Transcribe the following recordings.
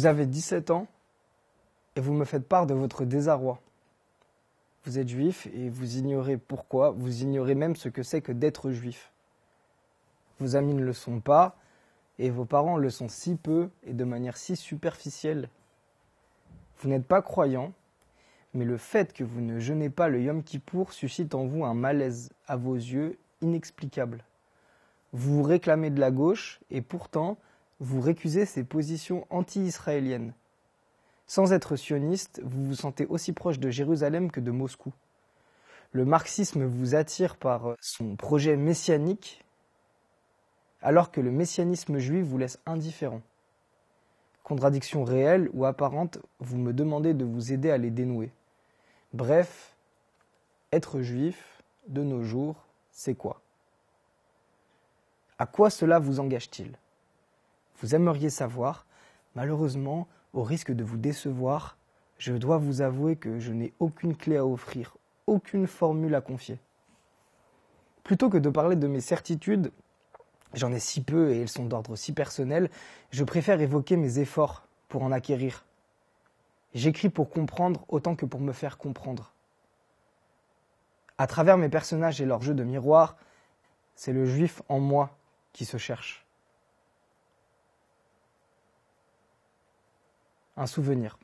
Vous avez 17 ans et vous me faites part de votre désarroi. Vous êtes juif et vous ignorez pourquoi, vous ignorez même ce que c'est que d'être juif. Vos amis ne le sont pas et vos parents le sont si peu et de manière si superficielle. Vous n'êtes pas croyant, mais le fait que vous ne jeûnez pas le Yom Kippour suscite en vous un malaise, à vos yeux, inexplicable. Vous vous réclamez de la gauche et pourtant, vous récusez ces positions anti-israéliennes. Sans être sioniste, vous vous sentez aussi proche de Jérusalem que de Moscou. Le marxisme vous attire par son projet messianique, alors que le messianisme juif vous laisse indifférent. Contradiction réelle ou apparente, vous me demandez de vous aider à les dénouer. Bref, être juif, de nos jours, c'est quoi À quoi cela vous engage-t-il vous aimeriez savoir. Malheureusement, au risque de vous décevoir, je dois vous avouer que je n'ai aucune clé à offrir, aucune formule à confier. Plutôt que de parler de mes certitudes, j'en ai si peu et elles sont d'ordre si personnel, je préfère évoquer mes efforts pour en acquérir. J'écris pour comprendre autant que pour me faire comprendre. À travers mes personnages et leurs jeux de miroir, c'est le juif en moi qui se cherche. un souvenir.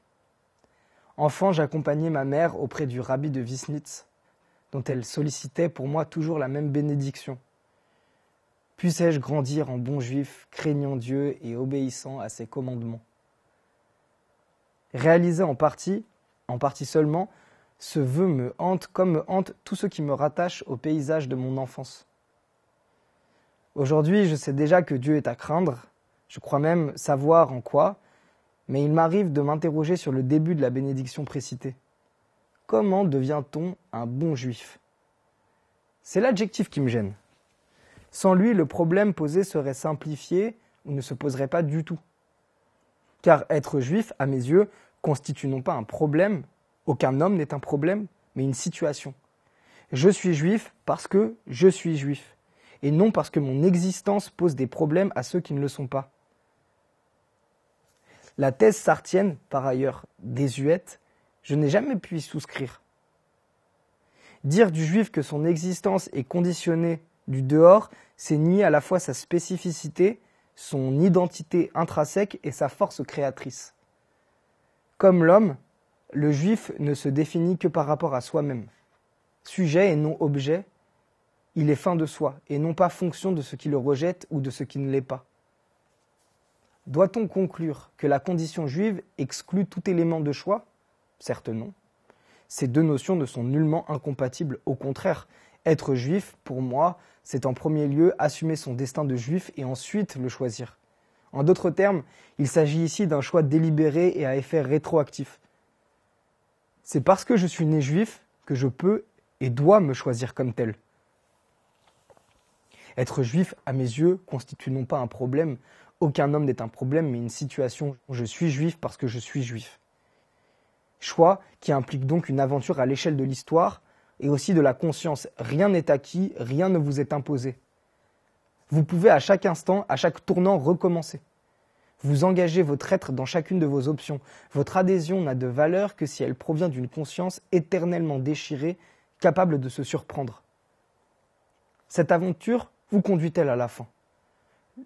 Enfant, j'accompagnais ma mère auprès du rabbi de Wisnitz, dont elle sollicitait pour moi toujours la même bénédiction. Puissais-je grandir en bon juif, craignant Dieu et obéissant à ses commandements. Réalisé en partie, en partie seulement, ce vœu me hante comme me hante tout ce qui me rattache au paysage de mon enfance. Aujourd'hui, je sais déjà que Dieu est à craindre, je crois même savoir en quoi, mais il m'arrive de m'interroger sur le début de la bénédiction précitée. Comment devient-on un bon juif C'est l'adjectif qui me gêne. Sans lui, le problème posé serait simplifié ou ne se poserait pas du tout. Car être juif, à mes yeux, constitue non pas un problème, aucun homme n'est un problème, mais une situation. Je suis juif parce que je suis juif, et non parce que mon existence pose des problèmes à ceux qui ne le sont pas. La thèse sartienne, par ailleurs, désuète, je n'ai jamais pu y souscrire. Dire du juif que son existence est conditionnée du dehors, c'est nier à la fois sa spécificité, son identité intrinsèque et sa force créatrice. Comme l'homme, le juif ne se définit que par rapport à soi-même. Sujet et non objet, il est fin de soi et non pas fonction de ce qui le rejette ou de ce qui ne l'est pas. Doit-on conclure que la condition juive exclut tout élément de choix Certes non. Ces deux notions ne sont nullement incompatibles, au contraire. Être juif, pour moi, c'est en premier lieu assumer son destin de juif et ensuite le choisir. En d'autres termes, il s'agit ici d'un choix délibéré et à effet rétroactif. C'est parce que je suis né juif que je peux et dois me choisir comme tel. Être juif, à mes yeux, constitue non pas un problème, aucun homme n'est un problème, mais une situation. Je suis juif parce que je suis juif. Choix qui implique donc une aventure à l'échelle de l'histoire et aussi de la conscience. Rien n'est acquis, rien ne vous est imposé. Vous pouvez à chaque instant, à chaque tournant, recommencer. Vous engagez votre être dans chacune de vos options. Votre adhésion n'a de valeur que si elle provient d'une conscience éternellement déchirée, capable de se surprendre. Cette aventure vous conduit-elle à la fin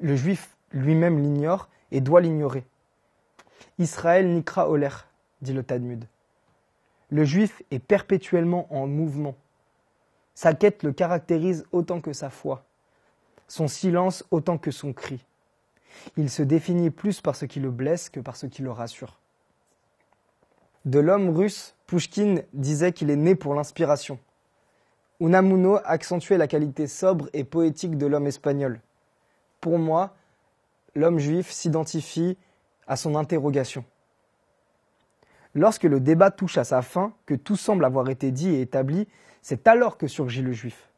Le juif lui-même l'ignore et doit l'ignorer. Israël nikra oler, dit le Talmud. Le juif est perpétuellement en mouvement. Sa quête le caractérise autant que sa foi, son silence autant que son cri. Il se définit plus par ce qui le blesse que par ce qui le rassure. De l'homme russe, Pouchkine disait qu'il est né pour l'inspiration. Unamuno accentuait la qualité sobre et poétique de l'homme espagnol. Pour moi, l'homme juif s'identifie à son interrogation. Lorsque le débat touche à sa fin, que tout semble avoir été dit et établi, c'est alors que surgit le juif.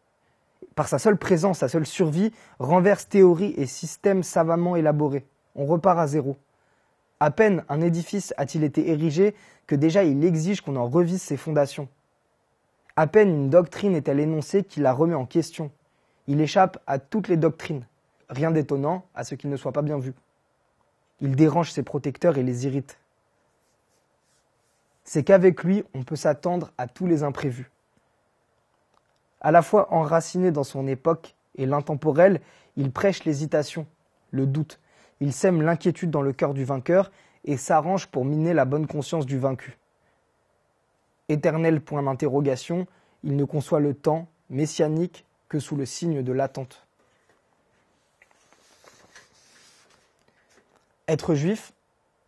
Par sa seule présence, sa seule survie, renverse théorie et système savamment élaborés. On repart à zéro. À peine un édifice a-t-il été érigé que déjà il exige qu'on en revise ses fondations. À peine une doctrine est-elle énoncée qu'il la remet en question. Il échappe à toutes les doctrines. Rien d'étonnant à ce qu'il ne soit pas bien vu. Il dérange ses protecteurs et les irrite. C'est qu'avec lui, on peut s'attendre à tous les imprévus. À la fois enraciné dans son époque et l'intemporel, il prêche l'hésitation, le doute. Il sème l'inquiétude dans le cœur du vainqueur et s'arrange pour miner la bonne conscience du vaincu. Éternel point d'interrogation, il ne conçoit le temps, messianique, que sous le signe de l'attente. Être juif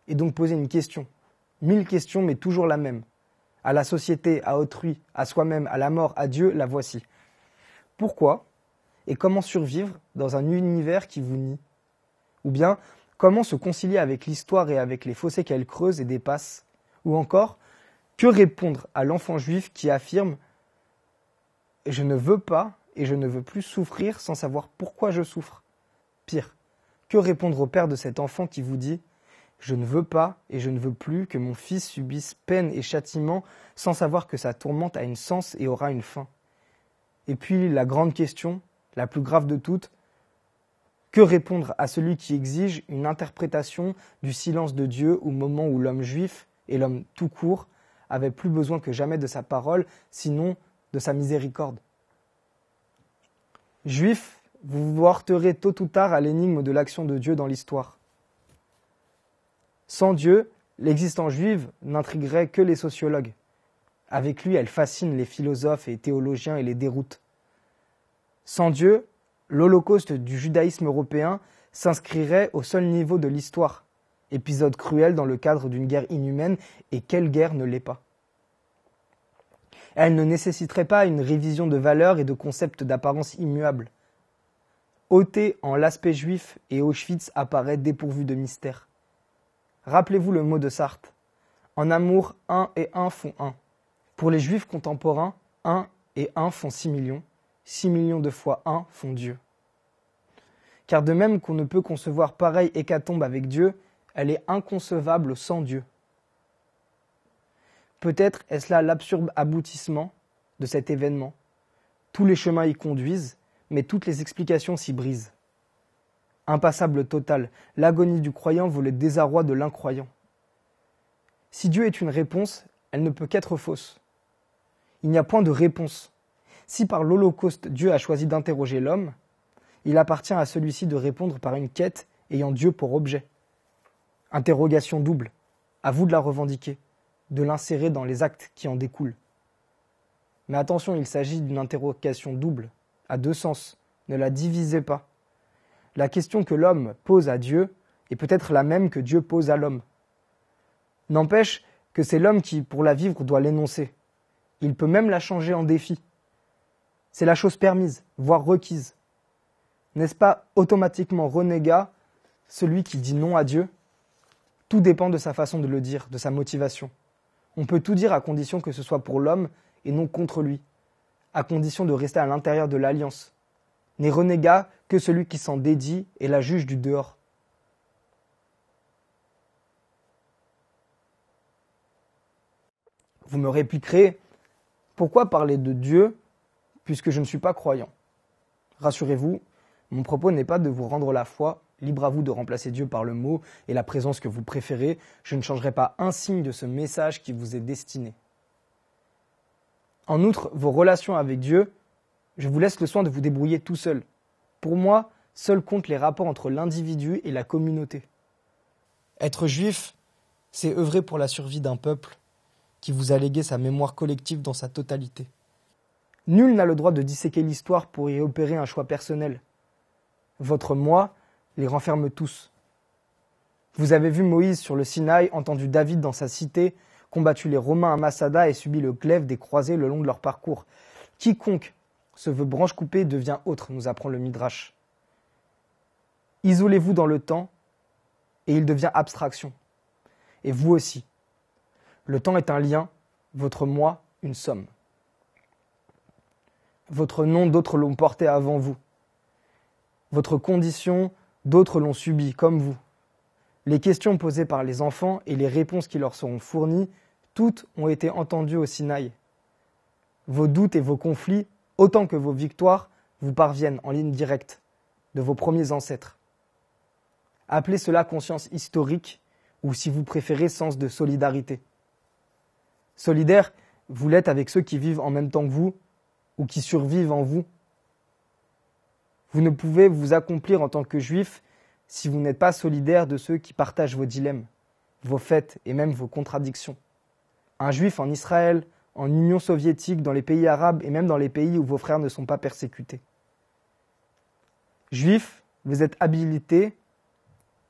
et donc poser une question. Mille questions, mais toujours la même. À la société, à autrui, à soi-même, à la mort, à Dieu, la voici. Pourquoi et comment survivre dans un univers qui vous nie Ou bien, comment se concilier avec l'histoire et avec les fossés qu'elle creuse et dépasse Ou encore, que répondre à l'enfant juif qui affirme ⁇ Je ne veux pas et je ne veux plus souffrir sans savoir pourquoi je souffre ?⁇ Pire, que répondre au père de cet enfant qui vous dit Je ne veux pas et je ne veux plus que mon fils subisse peine et châtiment sans savoir que sa tourmente a une sens et aura une fin Et puis la grande question, la plus grave de toutes, que répondre à celui qui exige une interprétation du silence de Dieu au moment où l'homme juif et l'homme tout court avait plus besoin que jamais de sa parole, sinon de sa miséricorde Juif, vous vous heurterez tôt ou tard à l'énigme de l'action de Dieu dans l'histoire. Sans Dieu, l'existence juive n'intriguerait que les sociologues. Avec lui, elle fascine les philosophes et théologiens et les déroutes. Sans Dieu, l'Holocauste du judaïsme européen s'inscrirait au seul niveau de l'histoire, épisode cruel dans le cadre d'une guerre inhumaine, et quelle guerre ne l'est pas Elle ne nécessiterait pas une révision de valeurs et de concepts d'apparence immuable ôté en l'aspect juif et Auschwitz apparaît dépourvu de mystère. Rappelez-vous le mot de Sartre. En amour, un et un font un. Pour les juifs contemporains, un et un font six millions. Six millions de fois un font Dieu. Car de même qu'on ne peut concevoir pareille hécatombe avec Dieu, elle est inconcevable sans Dieu. Peut-être est-ce là l'absurde aboutissement de cet événement. Tous les chemins y conduisent, mais toutes les explications s'y brisent. Impassable total, l'agonie du croyant vaut le désarroi de l'incroyant. Si Dieu est une réponse, elle ne peut qu'être fausse. Il n'y a point de réponse. Si par l'Holocauste Dieu a choisi d'interroger l'homme, il appartient à celui-ci de répondre par une quête ayant Dieu pour objet. Interrogation double, à vous de la revendiquer, de l'insérer dans les actes qui en découlent. Mais attention, il s'agit d'une interrogation double, a deux sens. Ne la divisez pas. La question que l'homme pose à Dieu est peut-être la même que Dieu pose à l'homme. N'empêche que c'est l'homme qui, pour la vivre, doit l'énoncer. Il peut même la changer en défi. C'est la chose permise, voire requise. N'est-ce pas automatiquement renégat celui qui dit non à Dieu Tout dépend de sa façon de le dire, de sa motivation. On peut tout dire à condition que ce soit pour l'homme et non contre lui à condition de rester à l'intérieur de l'alliance. N'est renégat que celui qui s'en dédie et la juge du dehors. Vous me répliquerez, pourquoi parler de Dieu puisque je ne suis pas croyant Rassurez-vous, mon propos n'est pas de vous rendre la foi, libre à vous de remplacer Dieu par le mot et la présence que vous préférez, je ne changerai pas un signe de ce message qui vous est destiné. En outre, vos relations avec Dieu, je vous laisse le soin de vous débrouiller tout seul. Pour moi, seul compte les rapports entre l'individu et la communauté. Être juif, c'est œuvrer pour la survie d'un peuple qui vous a légué sa mémoire collective dans sa totalité. Nul n'a le droit de disséquer l'histoire pour y opérer un choix personnel. Votre moi les renferme tous. Vous avez vu Moïse sur le Sinaï, entendu David dans sa cité, combattu les Romains à Massada et subi le glaive des croisés le long de leur parcours. Quiconque se veut branche coupée devient autre, nous apprend le Midrash. Isolez-vous dans le temps et il devient abstraction. Et vous aussi. Le temps est un lien, votre moi une somme. Votre nom, d'autres l'ont porté avant vous. Votre condition, d'autres l'ont subi, comme vous. Les questions posées par les enfants et les réponses qui leur seront fournies toutes ont été entendues au Sinaï. Vos doutes et vos conflits, autant que vos victoires, vous parviennent en ligne directe de vos premiers ancêtres. Appelez cela conscience historique ou si vous préférez sens de solidarité. Solidaire, vous l'êtes avec ceux qui vivent en même temps que vous ou qui survivent en vous. Vous ne pouvez vous accomplir en tant que juif si vous n'êtes pas solidaire de ceux qui partagent vos dilemmes, vos fêtes et même vos contradictions un juif en Israël, en Union soviétique, dans les pays arabes et même dans les pays où vos frères ne sont pas persécutés. Juif, vous êtes habilité,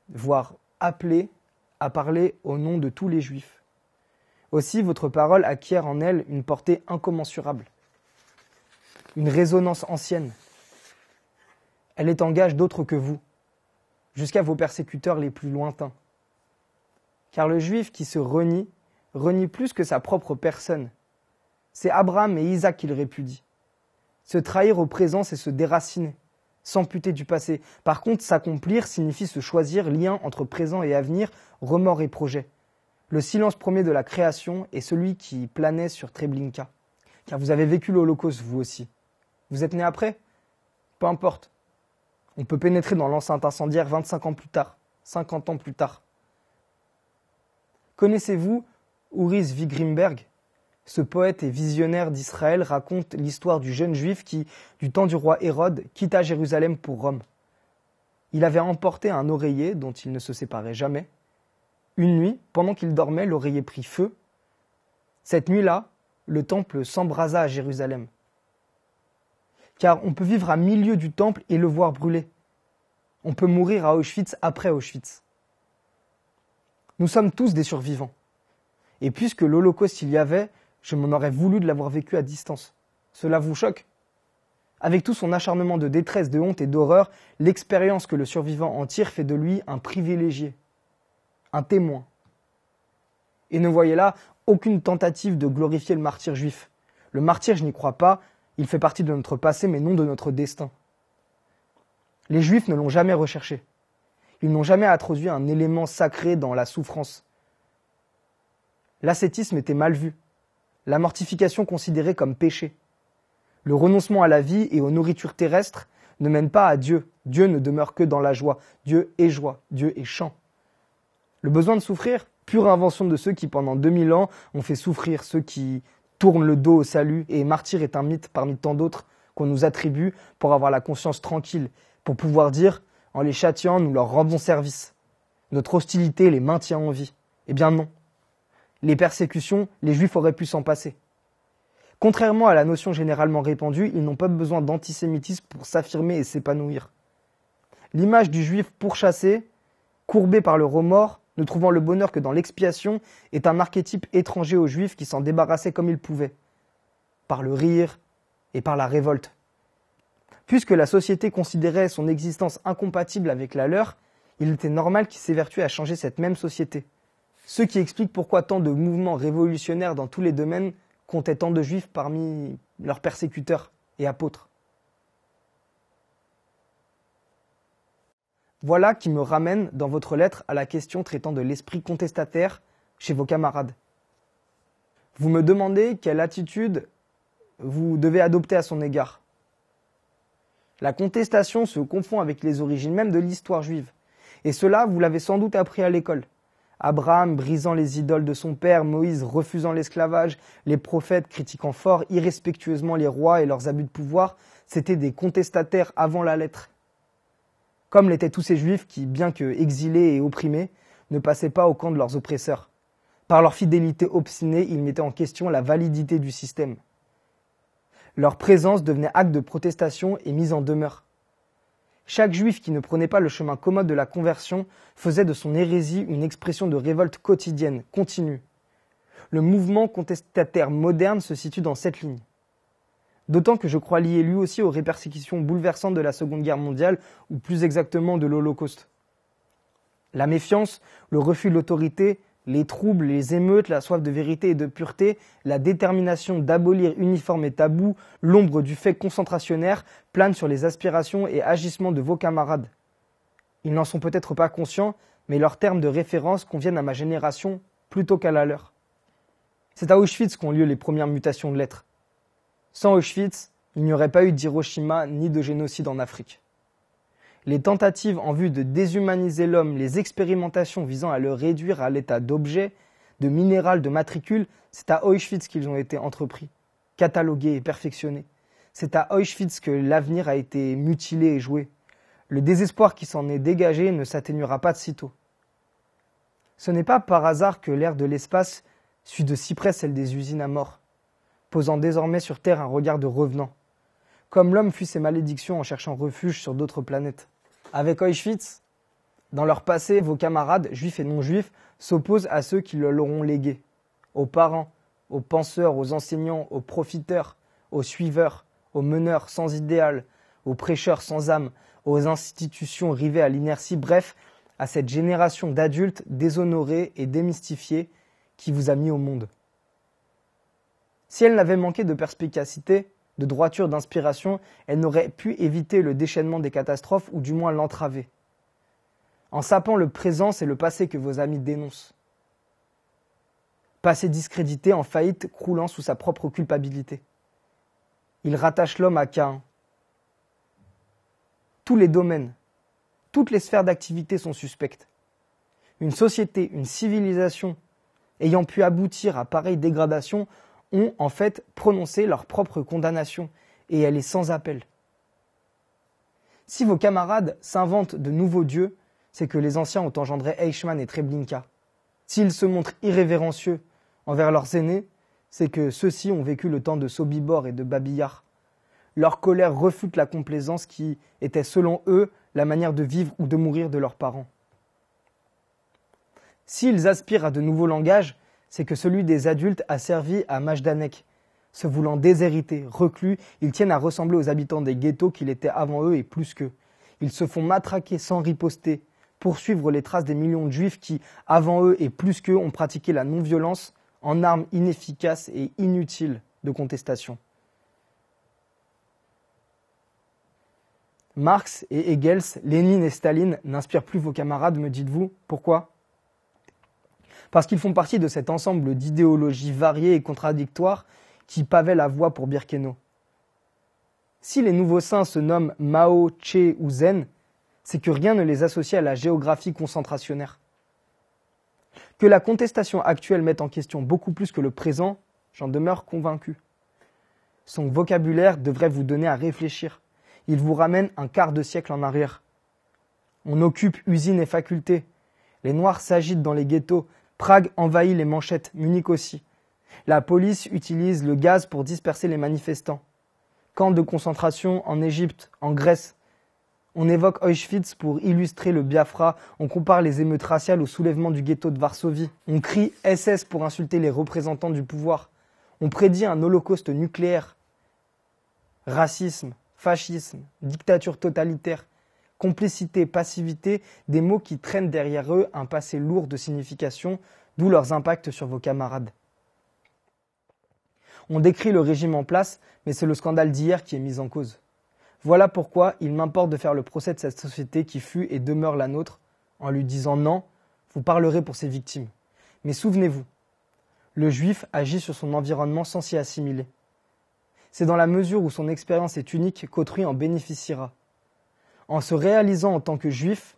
voire appelé à parler au nom de tous les juifs. Aussi, votre parole acquiert en elle une portée incommensurable, une résonance ancienne. Elle est en gage d'autres que vous, jusqu'à vos persécuteurs les plus lointains. Car le juif qui se renie renie plus que sa propre personne. C'est Abraham et Isaac qu'il répudie. Se trahir au présent, c'est se déraciner, s'amputer du passé. Par contre, s'accomplir signifie se choisir lien entre présent et avenir, remords et projets. Le silence premier de la création est celui qui planait sur Treblinka. Car vous avez vécu l'Holocauste, vous aussi. Vous êtes né après Peu importe. On peut pénétrer dans l'enceinte incendiaire 25 ans plus tard, 50 ans plus tard. Connaissez-vous Uris V. ce poète et visionnaire d'Israël raconte l'histoire du jeune juif qui, du temps du roi Hérode, quitta Jérusalem pour Rome. Il avait emporté un oreiller dont il ne se séparait jamais. Une nuit, pendant qu'il dormait, l'oreiller prit feu. Cette nuit-là, le temple s'embrasa à Jérusalem. Car on peut vivre à milieu du temple et le voir brûler. On peut mourir à Auschwitz après Auschwitz. Nous sommes tous des survivants. Et puisque l'Holocauste il y avait, je m'en aurais voulu de l'avoir vécu à distance. Cela vous choque Avec tout son acharnement de détresse, de honte et d'horreur, l'expérience que le survivant en tire fait de lui un privilégié, un témoin. Et ne voyez là aucune tentative de glorifier le martyr juif. Le martyr, je n'y crois pas, il fait partie de notre passé mais non de notre destin. Les juifs ne l'ont jamais recherché. Ils n'ont jamais introduit un élément sacré dans la souffrance l'ascétisme était mal vu, la mortification considérée comme péché. Le renoncement à la vie et aux nourritures terrestres ne mène pas à Dieu. Dieu ne demeure que dans la joie. Dieu est joie, Dieu est chant. Le besoin de souffrir, pure invention de ceux qui pendant 2000 ans ont fait souffrir ceux qui tournent le dos au salut et martyr est un mythe parmi tant d'autres qu'on nous attribue pour avoir la conscience tranquille, pour pouvoir dire en les châtiant nous leur rendons service. Notre hostilité les maintient en vie. Eh bien non les persécutions, les juifs auraient pu s'en passer. Contrairement à la notion généralement répandue, ils n'ont pas besoin d'antisémitisme pour s'affirmer et s'épanouir. L'image du juif pourchassé, courbé par le remords, ne trouvant le bonheur que dans l'expiation, est un archétype étranger aux juifs qui s'en débarrassaient comme ils pouvaient, par le rire et par la révolte. Puisque la société considérait son existence incompatible avec la leur, il était normal qu'ils s'évertuent à changer cette même société. Ce qui explique pourquoi tant de mouvements révolutionnaires dans tous les domaines comptaient tant de juifs parmi leurs persécuteurs et apôtres. Voilà qui me ramène dans votre lettre à la question traitant de l'esprit contestataire chez vos camarades. Vous me demandez quelle attitude vous devez adopter à son égard. La contestation se confond avec les origines même de l'histoire juive, et cela vous l'avez sans doute appris à l'école. Abraham brisant les idoles de son père, Moïse refusant l'esclavage, les prophètes critiquant fort irrespectueusement les rois et leurs abus de pouvoir, c'étaient des contestataires avant la lettre. Comme l'étaient tous ces juifs qui, bien que exilés et opprimés, ne passaient pas au camp de leurs oppresseurs. Par leur fidélité obstinée, ils mettaient en question la validité du système. Leur présence devenait acte de protestation et mise en demeure. Chaque juif qui ne prenait pas le chemin commode de la conversion faisait de son hérésie une expression de révolte quotidienne, continue. Le mouvement contestataire moderne se situe dans cette ligne. D'autant que je crois lié lui aussi aux répercussions bouleversantes de la Seconde Guerre mondiale, ou plus exactement de l'Holocauste. La méfiance, le refus de l'autorité les troubles, les émeutes, la soif de vérité et de pureté, la détermination d'abolir uniforme et tabou, l'ombre du fait concentrationnaire plane sur les aspirations et agissements de vos camarades. Ils n'en sont peut-être pas conscients, mais leurs termes de référence conviennent à ma génération plutôt qu'à la leur. C'est à Auschwitz qu'ont lieu les premières mutations de l'être. Sans Auschwitz, il n'y aurait pas eu d'Hiroshima ni de génocide en Afrique les tentatives en vue de déshumaniser l'homme, les expérimentations visant à le réduire à l'état d'objet, de minéral, de matricule, c'est à Auschwitz qu'ils ont été entrepris, catalogués et perfectionnés. C'est à Auschwitz que l'avenir a été mutilé et joué. Le désespoir qui s'en est dégagé ne s'atténuera pas de sitôt. Ce n'est pas par hasard que l'ère de l'espace suit de si près celle des usines à mort, posant désormais sur Terre un regard de revenant, comme l'homme fuit ses malédictions en cherchant refuge sur d'autres planètes. Avec Auschwitz, dans leur passé, vos camarades, juifs et non-juifs, s'opposent à ceux qui leur l'auront légué, aux parents, aux penseurs, aux enseignants, aux profiteurs, aux suiveurs, aux meneurs sans idéal, aux prêcheurs sans âme, aux institutions rivées à l'inertie, bref, à cette génération d'adultes déshonorés et démystifiés qui vous a mis au monde. Si elle n'avait manqué de perspicacité, de droiture d'inspiration, elle n'aurait pu éviter le déchaînement des catastrophes ou du moins l'entraver. En sapant le présent, c'est le passé que vos amis dénoncent. Passé discrédité, en faillite, croulant sous sa propre culpabilité. Il rattache l'homme à Cain. Tous les domaines, toutes les sphères d'activité sont suspectes. Une société, une civilisation ayant pu aboutir à pareille dégradation ont en fait prononcé leur propre condamnation, et elle est sans appel. Si vos camarades s'inventent de nouveaux dieux, c'est que les anciens ont engendré Eichmann et Treblinka. S'ils se montrent irrévérencieux envers leurs aînés, c'est que ceux-ci ont vécu le temps de Sobibor et de Babillard. Leur colère refute la complaisance qui était selon eux la manière de vivre ou de mourir de leurs parents. S'ils aspirent à de nouveaux langages, c'est que celui des adultes a servi à Majdanek. Se voulant déshériter, reclus, ils tiennent à ressembler aux habitants des ghettos qu'il était avant eux et plus qu'eux. Ils se font matraquer sans riposter, poursuivre les traces des millions de juifs qui, avant eux et plus qu'eux, ont pratiqué la non-violence en armes inefficaces et inutiles de contestation. Marx et Hegels, Lénine et Staline n'inspirent plus vos camarades, me dites-vous Pourquoi parce qu'ils font partie de cet ensemble d'idéologies variées et contradictoires qui pavaient la voie pour Birkenau. Si les nouveaux saints se nomment Mao, Che ou Zen, c'est que rien ne les associe à la géographie concentrationnaire. Que la contestation actuelle mette en question beaucoup plus que le présent, j'en demeure convaincu. Son vocabulaire devrait vous donner à réfléchir. Il vous ramène un quart de siècle en arrière. On occupe usines et facultés. Les Noirs s'agitent dans les ghettos, Prague envahit les manchettes, Munich aussi. La police utilise le gaz pour disperser les manifestants. Camps de concentration en Égypte, en Grèce. On évoque Auschwitz pour illustrer le Biafra, on compare les émeutes raciales au soulèvement du ghetto de Varsovie. On crie SS pour insulter les représentants du pouvoir. On prédit un holocauste nucléaire. Racisme, fascisme, dictature totalitaire, complicité, passivité, des mots qui traînent derrière eux un passé lourd de signification, d'où leurs impacts sur vos camarades. On décrit le régime en place, mais c'est le scandale d'hier qui est mis en cause. Voilà pourquoi il m'importe de faire le procès de cette société qui fut et demeure la nôtre, en lui disant non, vous parlerez pour ses victimes. Mais souvenez-vous, le juif agit sur son environnement sans s'y assimiler. C'est dans la mesure où son expérience est unique qu'autrui en bénéficiera en se réalisant en tant que juif,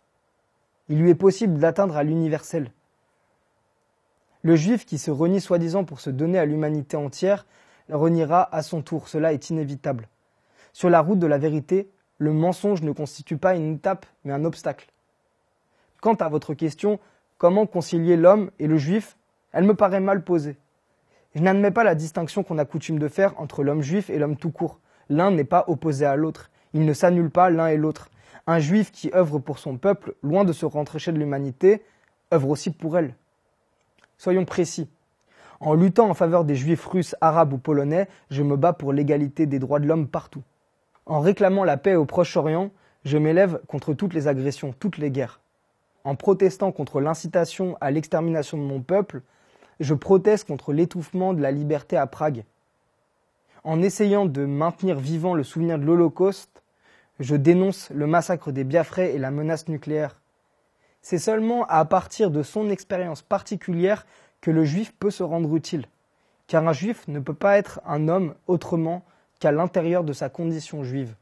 il lui est possible d'atteindre à l'universel. Le juif qui se renie soi-disant pour se donner à l'humanité entière reniera à son tour, cela est inévitable. Sur la route de la vérité, le mensonge ne constitue pas une étape, mais un obstacle. Quant à votre question, comment concilier l'homme et le juif, elle me paraît mal posée. Je n'admets pas la distinction qu'on a coutume de faire entre l'homme juif et l'homme tout court. L'un n'est pas opposé à l'autre, il ne s'annulent pas l'un et l'autre. Un juif qui œuvre pour son peuple, loin de se rentrer chez de l'humanité, œuvre aussi pour elle. Soyons précis. En luttant en faveur des juifs russes, arabes ou polonais, je me bats pour l'égalité des droits de l'homme partout. En réclamant la paix au Proche-Orient, je m'élève contre toutes les agressions, toutes les guerres. En protestant contre l'incitation à l'extermination de mon peuple, je proteste contre l'étouffement de la liberté à Prague. En essayant de maintenir vivant le souvenir de l'Holocauste, je dénonce le massacre des Biafrais et la menace nucléaire. C'est seulement à partir de son expérience particulière que le juif peut se rendre utile. Car un juif ne peut pas être un homme autrement qu'à l'intérieur de sa condition juive.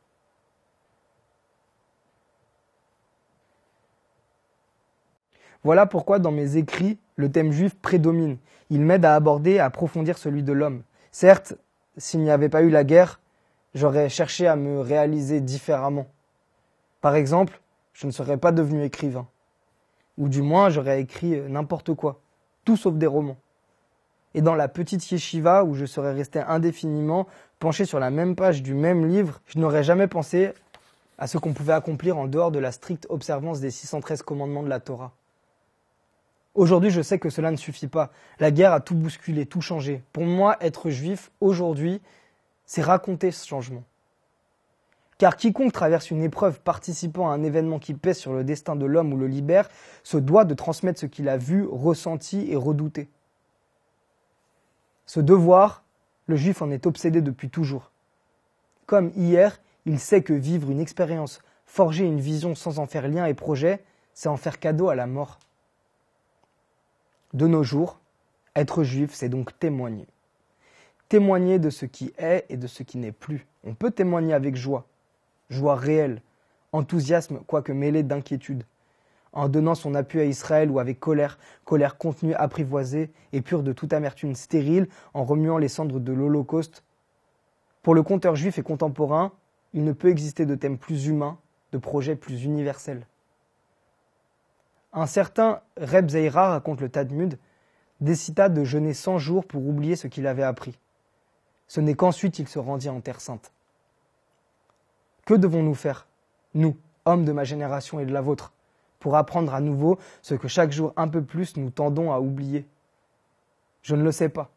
Voilà pourquoi dans mes écrits, le thème juif prédomine. Il m'aide à aborder et à approfondir celui de l'homme. Certes, s'il n'y avait pas eu la guerre, j'aurais cherché à me réaliser différemment. Par exemple, je ne serais pas devenu écrivain. Ou du moins, j'aurais écrit euh, n'importe quoi, tout sauf des romans. Et dans la petite yeshiva où je serais resté indéfiniment penché sur la même page du même livre, je n'aurais jamais pensé à ce qu'on pouvait accomplir en dehors de la stricte observance des 613 commandements de la Torah. Aujourd'hui, je sais que cela ne suffit pas. La guerre a tout bousculé, tout changé. Pour moi, être juif, aujourd'hui, c'est raconter ce changement. Car quiconque traverse une épreuve participant à un événement qui pèse sur le destin de l'homme ou le libère se doit de transmettre ce qu'il a vu, ressenti et redouté. Ce devoir, le juif en est obsédé depuis toujours. Comme hier, il sait que vivre une expérience, forger une vision sans en faire lien et projet, c'est en faire cadeau à la mort. De nos jours, être juif, c'est donc témoigner témoigner de ce qui est et de ce qui n'est plus. On peut témoigner avec joie, joie réelle, enthousiasme, quoique mêlé d'inquiétude, en donnant son appui à Israël ou avec colère, colère contenue, apprivoisée et pure de toute amertume, stérile, en remuant les cendres de l'Holocauste. Pour le conteur juif et contemporain, il ne peut exister de thème plus humain, de projet plus universel. Un certain Reb Zeira raconte le Talmud, décida de jeûner cent jours pour oublier ce qu'il avait appris. Ce n'est qu'ensuite il se rendit en Terre sainte. Que devons-nous faire, nous, hommes de ma génération et de la vôtre, pour apprendre à nouveau ce que chaque jour un peu plus nous tendons à oublier Je ne le sais pas.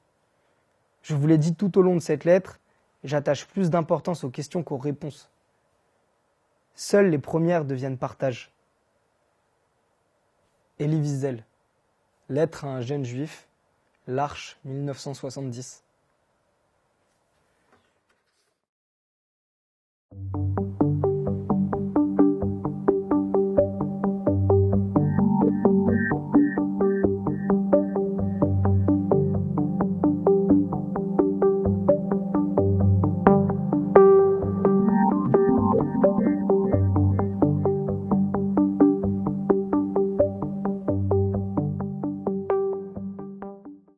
Je vous l'ai dit tout au long de cette lettre, j'attache plus d'importance aux questions qu'aux réponses. Seules les premières deviennent partage. Elie Wiesel, Lettre à un jeune juif, L'Arche, 1970. Thank you.